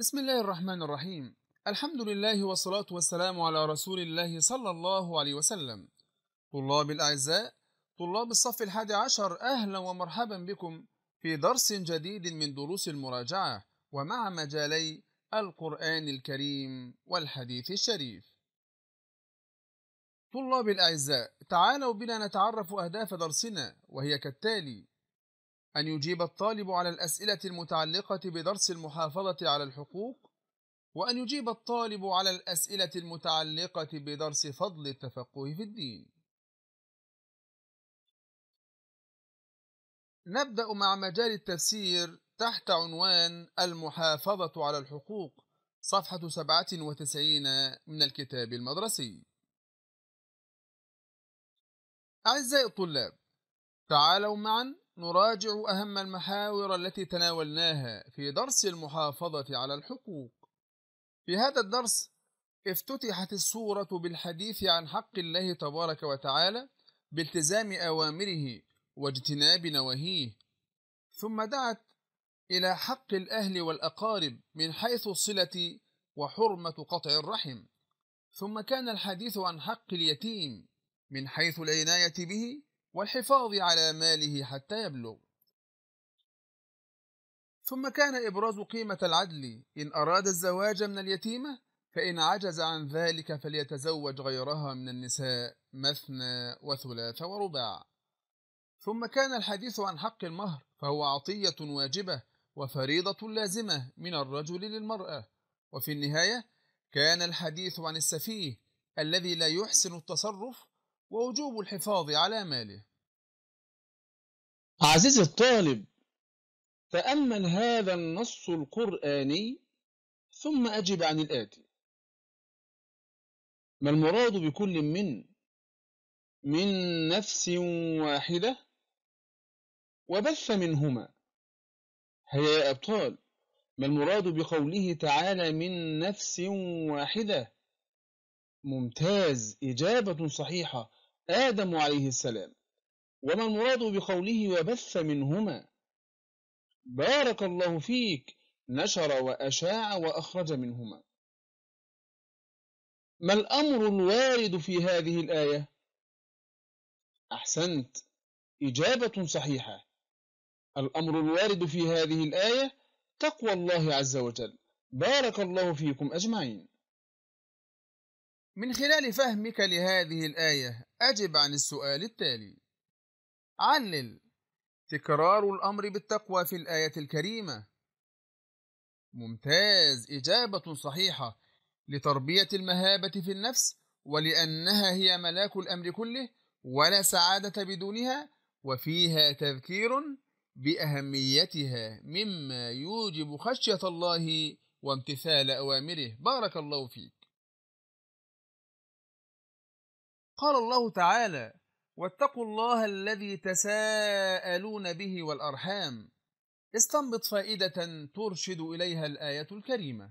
بسم الله الرحمن الرحيم الحمد لله والصلاة والسلام على رسول الله صلى الله عليه وسلم طلاب الأعزاء طلاب الصف الحادي عشر أهلا ومرحبا بكم في درس جديد من دروس المراجعة ومع مجالي القرآن الكريم والحديث الشريف طلاب الأعزاء تعالوا بنا نتعرف أهداف درسنا وهي كالتالي أن يجيب الطالب على الأسئلة المتعلقة بدرس المحافظة على الحقوق وأن يجيب الطالب على الأسئلة المتعلقة بدرس فضل التفقه في الدين نبدأ مع مجال التفسير تحت عنوان المحافظة على الحقوق صفحة 97 من الكتاب المدرسي أعزائي الطلاب تعالوا معا نراجع أهم المحاور التي تناولناها في درس المحافظة على الحقوق. في هذا الدرس افتتحت السورة بالحديث عن حق الله تبارك وتعالى بالتزام أوامره واجتناب نواهيه، ثم دعت إلى حق الأهل والأقارب من حيث الصلة وحرمة قطع الرحم، ثم كان الحديث عن حق اليتيم من حيث العناية به والحفاظ على ماله حتى يبلغ ثم كان إبراز قيمة العدل إن أراد الزواج من اليتيمة فإن عجز عن ذلك فليتزوج غيرها من النساء مثنى وثلاث ورباع ثم كان الحديث عن حق المهر فهو عطية واجبة وفريضة لازمة من الرجل للمرأة وفي النهاية كان الحديث عن السفيه الذي لا يحسن التصرف ووجوب الحفاظ على ماله عزيزي الطالب تأمل هذا النص القرآني ثم أجب عن الآتي ما المراد بكل من من نفس واحدة وبث منهما هيا يا أبطال ما المراد بقوله تعالى من نفس واحدة ممتاز إجابة صحيحة آدم عليه السلام وما المراد بقوله وبث منهما بارك الله فيك نشر وأشاع وأخرج منهما ما الأمر الوارد في هذه الآية؟ أحسنت إجابة صحيحة الأمر الوارد في هذه الآية تقوى الله عز وجل بارك الله فيكم أجمعين من خلال فهمك لهذه الآية أجب عن السؤال التالي علل تكرار الأمر بالتقوى في الآية الكريمة ممتاز إجابة صحيحة لتربية المهابة في النفس ولأنها هي ملاك الأمر كله ولا سعادة بدونها وفيها تذكير بأهميتها مما يوجب خشية الله وامتثال أوامره بارك الله فيك قال الله تعالى واتقوا الله الذي تساءلون به والارحام استنبط فائده ترشد اليها الايه الكريمه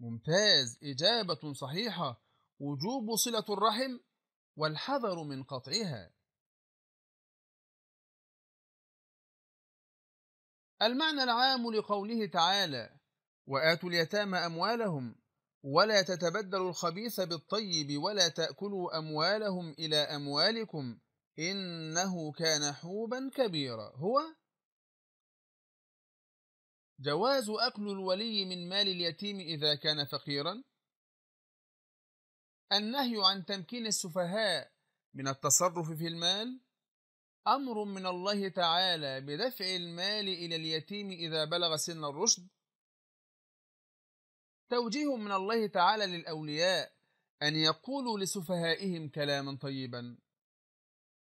ممتاز اجابه صحيحه وجوب صله الرحم والحذر من قطعها المعنى العام لقوله تعالى واتوا اليتامى اموالهم ولا تتبدلوا الخبيث بالطيب ولا تاكلوا اموالهم الى اموالكم انه كان حوبا كبيرا هو جواز اكل الولي من مال اليتيم اذا كان فقيرا النهي عن تمكين السفهاء من التصرف في المال امر من الله تعالى بدفع المال الى اليتيم اذا بلغ سن الرشد توجيه من الله تعالى للأولياء أن يقولوا لسفهائهم كلاما طيبا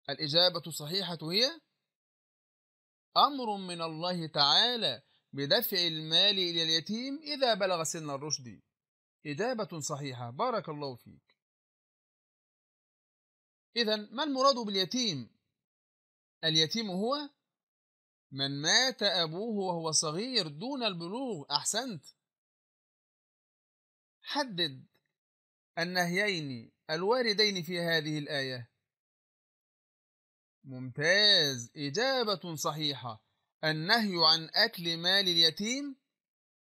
الإجابة الصحيحة هي أمر من الله تعالى بدفع المال إلى اليتيم إذا بلغ سن الرشد إجابة صحيحة بارك الله فيك إذا ما المراد باليتيم؟ اليتيم هو من مات أبوه وهو صغير دون البلوغ أحسنت حدد النهيين الواردين في هذه الآية ممتاز إجابة صحيحة النهي عن أكل مال اليتيم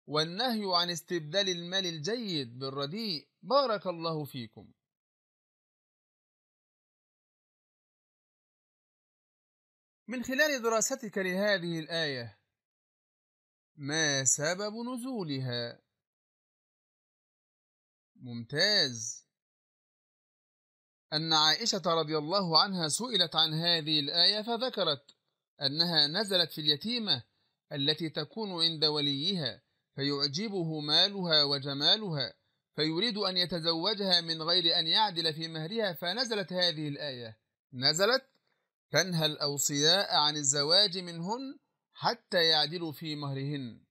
والنهي عن استبدال المال الجيد بالرديء بارك الله فيكم من خلال دراستك لهذه الآية ما سبب نزولها ممتاز أن عائشة رضي الله عنها سئلت عن هذه الآية فذكرت أنها نزلت في اليتيمة التي تكون عند وليها فيعجبه مالها وجمالها فيريد أن يتزوجها من غير أن يعدل في مهرها فنزلت هذه الآية نزلت تنهى الأوصياء عن الزواج منهن حتى يعدلوا في مهرهن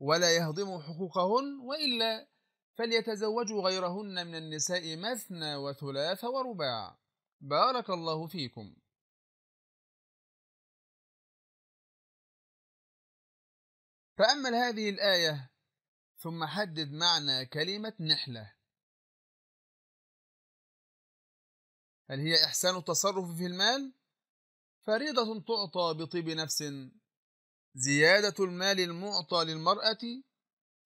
ولا يهضموا حقوقهن وإلا فليتزوجوا غيرهن من النساء مثنى وثلاث ورباع بارك الله فيكم تأمل هذه الآية ثم حدد معنى كلمة نحلة هل هي إحسان التصرف في المال؟ فريضة تعطى بطيب نفس زيادة المال المعطى للمرأة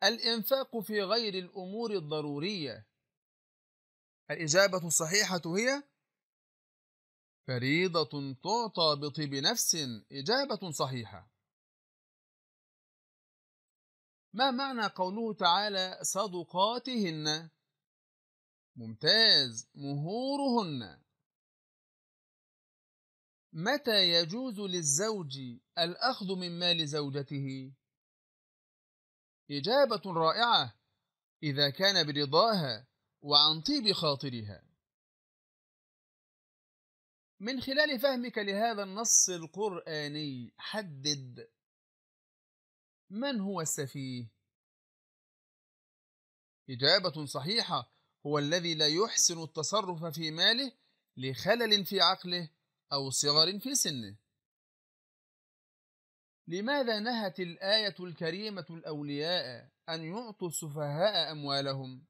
الإنفاق في غير الأمور الضرورية الإجابة الصحيحة هي فريضة تعطى بطيب نفس إجابة صحيحة ما معنى قوله تعالى صدقاتهن ممتاز مهورهن متى يجوز للزوج الأخذ من مال زوجته إجابة رائعة إذا كان برضاها وعن طيب خاطرها من خلال فهمك لهذا النص القرآني حدد من هو السفيه إجابة صحيحة هو الذي لا يحسن التصرف في ماله لخلل في عقله أو صغر في سنه لماذا نهت الآية الكريمة الأولياء أن يعطوا السفهاء أموالهم؟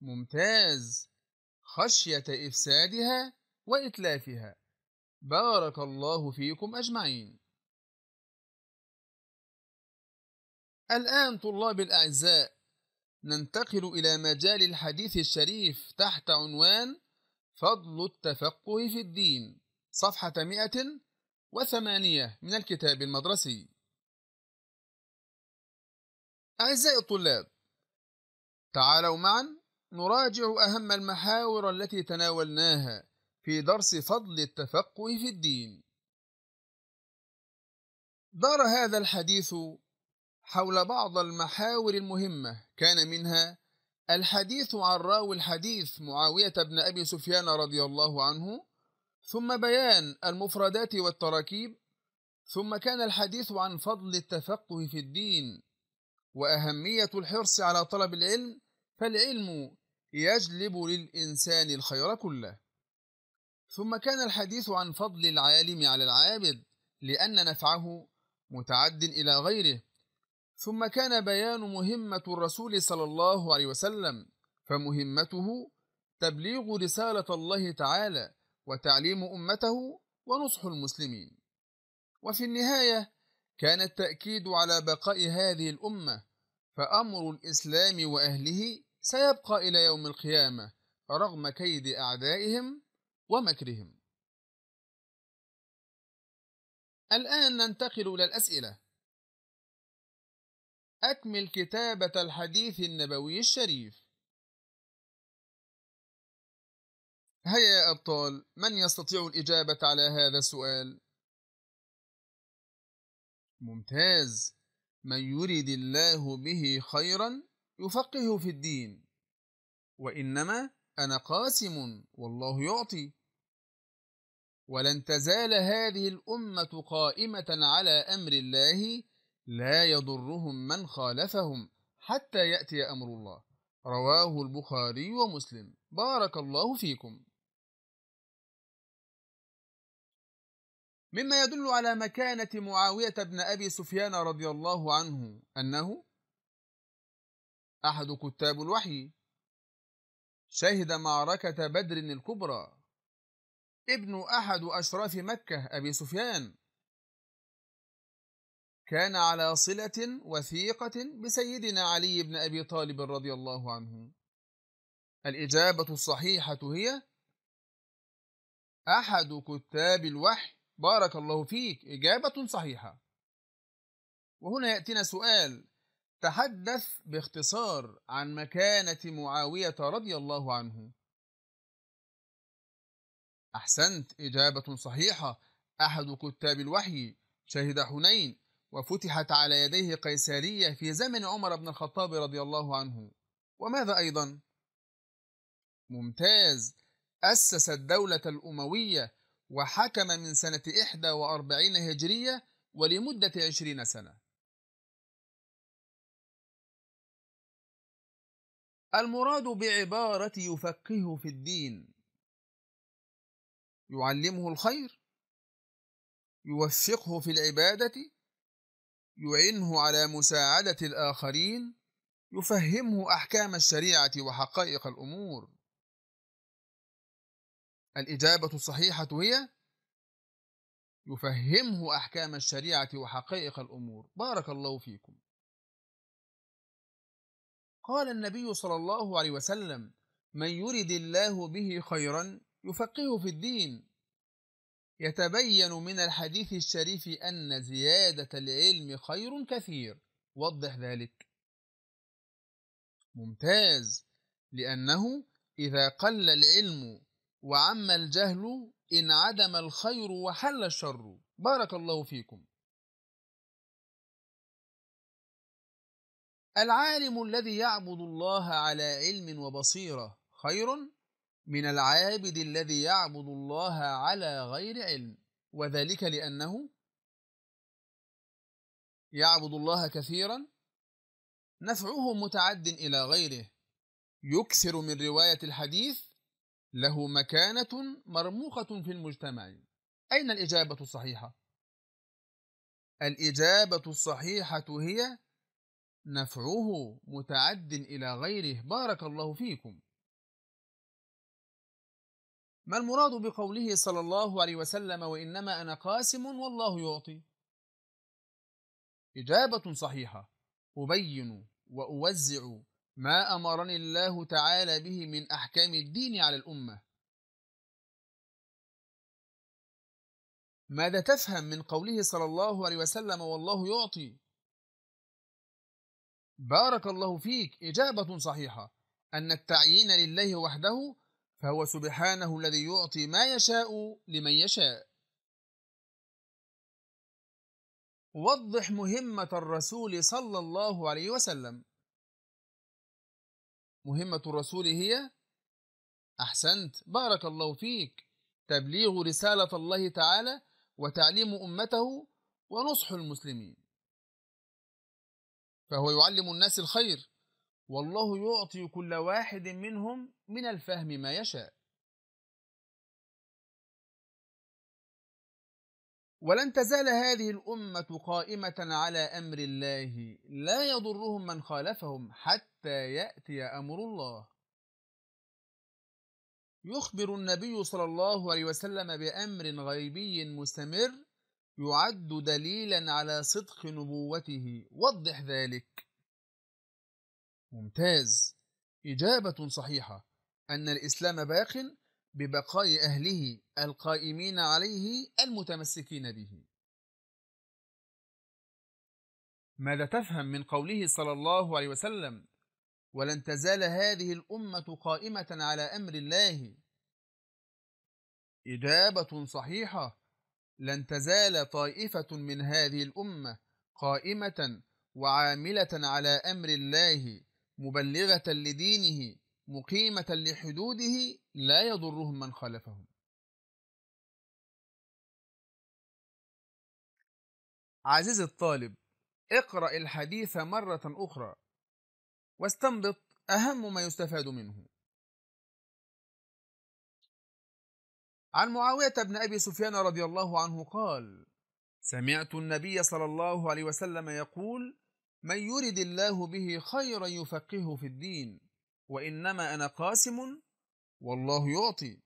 ممتاز خشية إفسادها وإتلافها بارك الله فيكم أجمعين الآن طلاب الأعزاء ننتقل إلى مجال الحديث الشريف تحت عنوان فضل التفقه في الدين صفحة 100 وثمانية من الكتاب المدرسي أعزائي الطلاب تعالوا معا نراجع أهم المحاور التي تناولناها في درس فضل التفقه في الدين دار هذا الحديث حول بعض المحاور المهمة كان منها الحديث عن راوي الحديث معاوية بن أبي سفيان رضي الله عنه ثم بيان المفردات والتراكيب ثم كان الحديث عن فضل التفقه في الدين واهميه الحرص على طلب العلم فالعلم يجلب للانسان الخير كله ثم كان الحديث عن فضل العالم على العابد لان نفعه متعد الى غيره ثم كان بيان مهمه الرسول صلى الله عليه وسلم فمهمته تبليغ رساله الله تعالى وتعليم أمته ونصح المسلمين وفي النهاية كان التأكيد على بقاء هذه الأمة فأمر الإسلام وأهله سيبقى إلى يوم القيامة رغم كيد أعدائهم ومكرهم الآن ننتقل إلى الأسئلة أكمل كتابة الحديث النبوي الشريف هيا يا أبطال من يستطيع الإجابة على هذا السؤال؟ ممتاز من يريد الله به خيرا يفقه في الدين وإنما أنا قاسم والله يعطي ولن تزال هذه الأمة قائمة على أمر الله لا يضرهم من خالفهم حتى يأتي أمر الله رواه البخاري ومسلم بارك الله فيكم مما يدل على مكانة معاوية بن أبي سفيان رضي الله عنه أنه أحد كتاب الوحي شهد معركة بدر الكبرى ابن أحد أشراف مكة أبي سفيان كان على صلة وثيقة بسيدنا علي بن أبي طالب رضي الله عنه الإجابة الصحيحة هي أحد كتاب الوحي بارك الله فيك إجابة صحيحة وهنا يأتينا سؤال تحدث باختصار عن مكانة معاوية رضي الله عنه أحسنت إجابة صحيحة أحد كتاب الوحي شهد حنين وفتحت على يديه قيسارية في زمن عمر بن الخطاب رضي الله عنه وماذا أيضا؟ ممتاز أسس الدولة الأموية وحكم من سنة 41 هجرية ولمدة 20 سنة المراد بعبارة يفقه في الدين يعلمه الخير يوفقه في العبادة يعينه على مساعدة الآخرين يفهمه أحكام الشريعة وحقائق الأمور الإجابة الصحيحة هي يفهمه أحكام الشريعة وحقائق الأمور بارك الله فيكم قال النبي صلى الله عليه وسلم من يرد الله به خيرا يفقهه في الدين يتبين من الحديث الشريف أن زيادة العلم خير كثير وضح ذلك ممتاز لأنه إذا قل العلم وعم الجهل انعدم الخير وحل الشر بارك الله فيكم العالم الذي يعبد الله على علم وبصيرة خير من العابد الذي يعبد الله على غير علم وذلك لأنه يعبد الله كثيرا نفعه متعد إلى غيره يكثر من رواية الحديث له مكانة مرموقة في المجتمع أين الإجابة الصحيحة؟ الإجابة الصحيحة هي نفعه متعد إلى غيره بارك الله فيكم ما المراد بقوله صلى الله عليه وسلم وإنما أنا قاسم والله يعطي إجابة صحيحة أبين وأوزع ما أمرني الله تعالى به من أحكام الدين على الأمة ماذا تفهم من قوله صلى الله عليه وسلم والله يعطي بارك الله فيك إجابة صحيحة أن التعيين لله وحده فهو سبحانه الذي يعطي ما يشاء لمن يشاء وضح مهمة الرسول صلى الله عليه وسلم مهمة الرسول هي أحسنت بارك الله فيك تبليغ رسالة الله تعالى وتعليم أمته ونصح المسلمين فهو يعلم الناس الخير والله يعطي كل واحد منهم من الفهم ما يشاء ولن تزال هذه الأمة قائمة على أمر الله لا يضرهم من خالفهم حتى يأتي أمر الله يخبر النبي صلى الله عليه وسلم بأمر غيبي مستمر يعد دليلا على صدق نبوته وضح ذلك ممتاز إجابة صحيحة أن الإسلام باق ببقاء أهله القائمين عليه المتمسكين به ماذا تفهم من قوله صلى الله عليه وسلم ولن تزال هذه الأمة قائمة على أمر الله إجابة صحيحة لن تزال طائفة من هذه الأمة قائمة وعاملة على أمر الله مبلغة لدينه مقيمة لحدوده لا يضرهم من خالفهم عزيزي الطالب اقرأ الحديث مرة أخرى واستنبط أهم ما يستفاد منه عن معاوية بن أبي سفيان رضي الله عنه قال سمعت النبي صلى الله عليه وسلم يقول من يرد الله به خيرا يفقهه في الدين وانما انا قاسم والله يعطي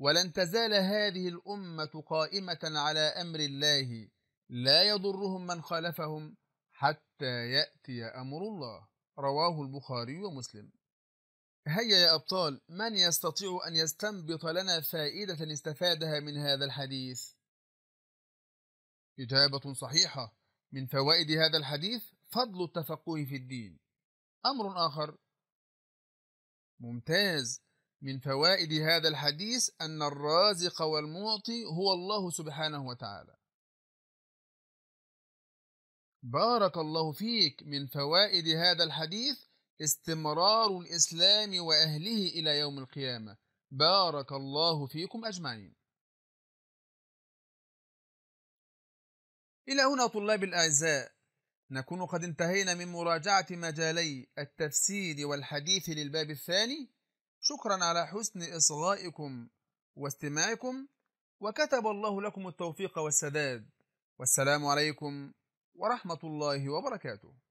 ولن تزال هذه الامه قائمه على امر الله لا يضرهم من خالفهم حتى ياتي امر الله رواه البخاري ومسلم هيا يا ابطال من يستطيع ان يستنبط لنا فائده استفادها من هذا الحديث اجابه صحيحه من فوائد هذا الحديث فضل التفقه في الدين امر اخر ممتاز من فوائد هذا الحديث أن الرازق والمعطي هو الله سبحانه وتعالى بارك الله فيك من فوائد هذا الحديث استمرار الإسلام وأهله إلى يوم القيامة بارك الله فيكم أجمعين إلى هنا طلاب الأعزاء نكون قد انتهينا من مراجعة مجالي التفسير والحديث للباب الثاني شكرا على حسن إصغائكم واستماعكم وكتب الله لكم التوفيق والسداد والسلام عليكم ورحمة الله وبركاته